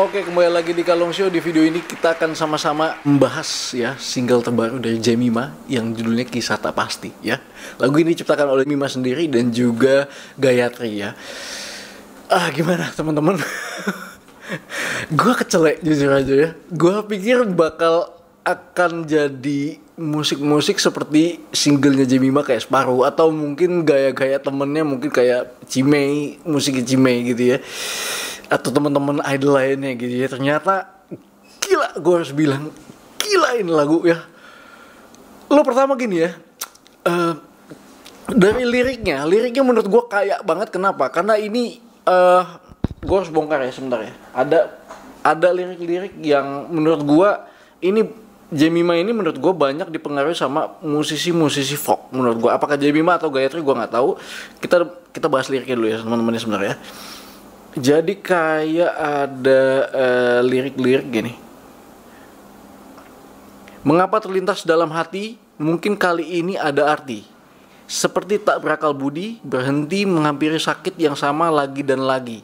Oke, kembali lagi di Kalong Show. Di video ini kita akan sama-sama membahas ya single terbaru dari Jemima yang judulnya Kisah Tak Pasti ya. Lagu ini diciptakan oleh Mima sendiri dan juga Gayatri ya. Ah, gimana teman-teman? gue kecelek jujur aja ya. gue pikir bakal akan jadi musik-musik seperti singlenya Jemima kayak Separuh atau mungkin gaya-gaya temennya mungkin kayak Cimei, musik Cimei gitu ya atau teman-teman idol lainnya gitu ya ternyata gila gue harus bilang gila ini lagu ya lo pertama gini ya uh, dari liriknya liriknya menurut gue kaya banget kenapa karena ini uh, eh, gue harus bongkar ya sebentar ya ada ada lirik-lirik yang menurut gue ini Jemima ini menurut gue banyak dipengaruhi sama musisi-musisi folk menurut gue apakah Jemima atau Gayatri gue nggak tahu kita kita bahas liriknya dulu ya teman-teman ya, sebentar ya jadi kayak ada eh, lirik-lirik uh, gini mengapa terlintas dalam hati mungkin kali ini ada arti seperti tak berakal budi berhenti menghampiri sakit yang sama lagi dan lagi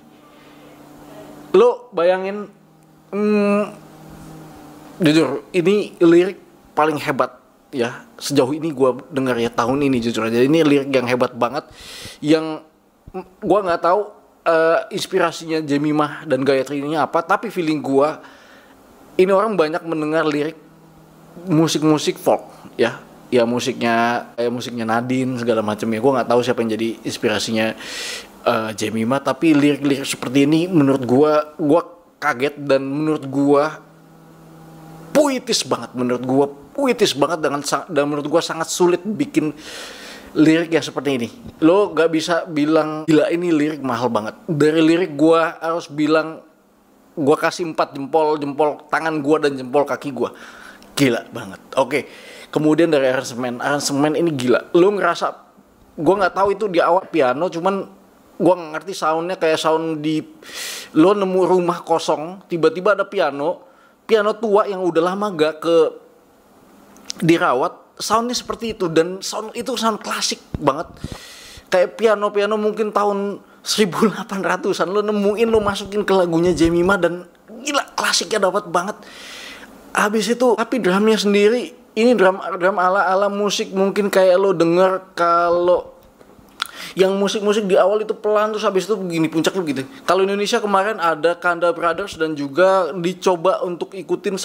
lo bayangin hmm, jujur ini lirik paling hebat ya sejauh ini gue dengar ya tahun ini jujur aja ini lirik yang hebat banget yang gue nggak tahu uh, inspirasinya Jemimah dan Gayatri ini apa tapi feeling gua ini orang banyak mendengar lirik musik-musik folk ya ya musiknya kayak eh, musiknya Nadine segala macam ya gua nggak tahu siapa yang jadi inspirasinya uh, eh, Jemima tapi lirik-lirik seperti ini menurut gua gua kaget dan menurut gua puitis banget menurut gua puitis banget dengan dan menurut gua sangat sulit bikin lirik yang seperti ini lo gak bisa bilang gila ini lirik mahal banget dari lirik gue harus bilang gue kasih empat jempol jempol tangan gue dan jempol kaki gue gila banget oke okay. kemudian dari aransemen aransemen ini gila lo ngerasa gue nggak tahu itu di awal piano cuman gue ngerti soundnya kayak sound di lo nemu rumah kosong tiba-tiba ada piano piano tua yang udah lama gak ke dirawat soundnya seperti itu dan sound itu sound klasik banget kayak piano piano mungkin tahun 1800-an lo nemuin lo masukin ke lagunya Jemima dan gila klasiknya dapat banget habis itu tapi drumnya sendiri ini drum drum ala ala musik mungkin kayak lo denger kalau yang musik-musik di awal itu pelan terus habis itu begini puncaknya begitu. Kalau Indonesia kemarin ada Kanda Brothers dan juga dicoba untuk ikutin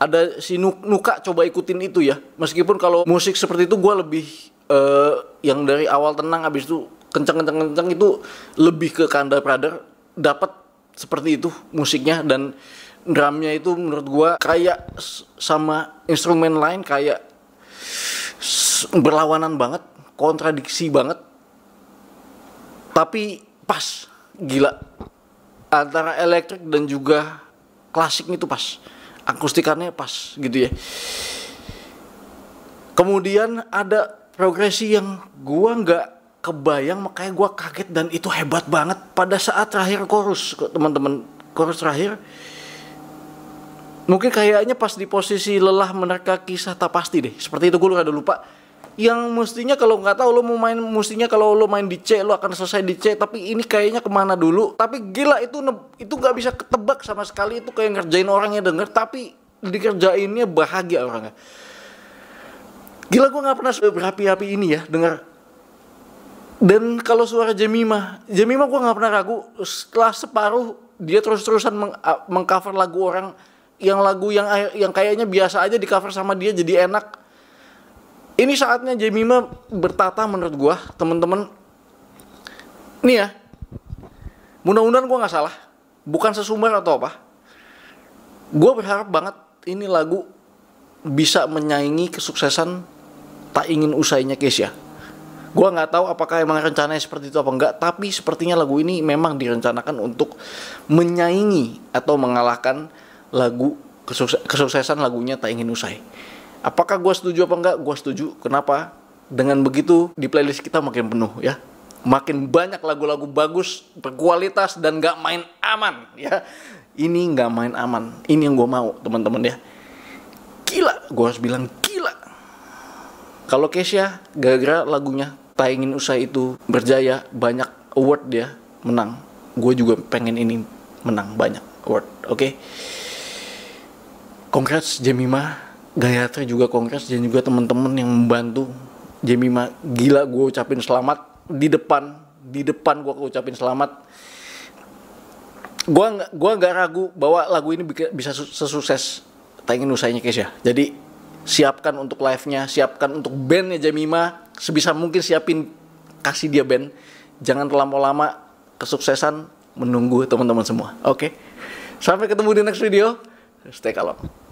ada si Nuka coba ikutin itu ya. Meskipun kalau musik seperti itu gue lebih uh, yang dari awal tenang habis itu kenceng-kenceng-kenceng itu lebih ke Kanda Prader dapat seperti itu musiknya dan drumnya itu menurut gue kayak sama instrumen lain kayak berlawanan banget, kontradiksi banget. Tapi pas, gila. Antara elektrik dan juga klasik itu pas akustikannya pas gitu ya kemudian ada progresi yang gua nggak kebayang makanya gua kaget dan itu hebat banget pada saat terakhir chorus teman-teman chorus terakhir mungkin kayaknya pas di posisi lelah menerka kisah tak pasti deh seperti itu gue udah lupa yang mestinya kalau nggak tahu lo mau main mestinya kalau lo main di C lo akan selesai di C tapi ini kayaknya kemana dulu tapi gila itu itu nggak bisa ketebak sama sekali itu kayak ngerjain orangnya denger tapi dikerjainnya bahagia orangnya gila gue nggak pernah berapi-api ini ya dengar dan kalau suara Jemima Jemima gue nggak pernah ragu setelah separuh dia terus-terusan meng cover lagu orang yang lagu yang yang kayaknya biasa aja di cover sama dia jadi enak ini saatnya Jemima bertata menurut gua temen-temen nih ya mudah-mudahan gue nggak salah bukan sesumber atau apa Gua berharap banget ini lagu bisa menyaingi kesuksesan tak ingin usainya Kesia ya. Gua nggak tahu apakah emang rencananya seperti itu apa enggak tapi sepertinya lagu ini memang direncanakan untuk menyaingi atau mengalahkan lagu kesuksesan lagunya tak ingin usai Apakah gue setuju apa enggak? Gue setuju. Kenapa? Dengan begitu di playlist kita makin penuh ya. Makin banyak lagu-lagu bagus, berkualitas dan gak main aman ya. Ini gak main aman. Ini yang gue mau teman-teman ya. Gila, gue harus bilang gila. Kalau Kesia, gara-gara lagunya tayangin Ingin Usai itu berjaya, banyak award dia menang. Gue juga pengen ini menang banyak award, oke? Okay? Congrats Jemima Gayatri juga Kongres dan juga teman-teman yang membantu Jemima gila gue ucapin selamat di depan di depan gue ucapin selamat gue gua nggak ragu bahwa lagu ini bisa sesukses tayangin usahanya guys jadi siapkan untuk live nya siapkan untuk bandnya Jemima sebisa mungkin siapin kasih dia band jangan terlalu lama kesuksesan menunggu teman-teman semua oke okay? sampai ketemu di next video stay kalau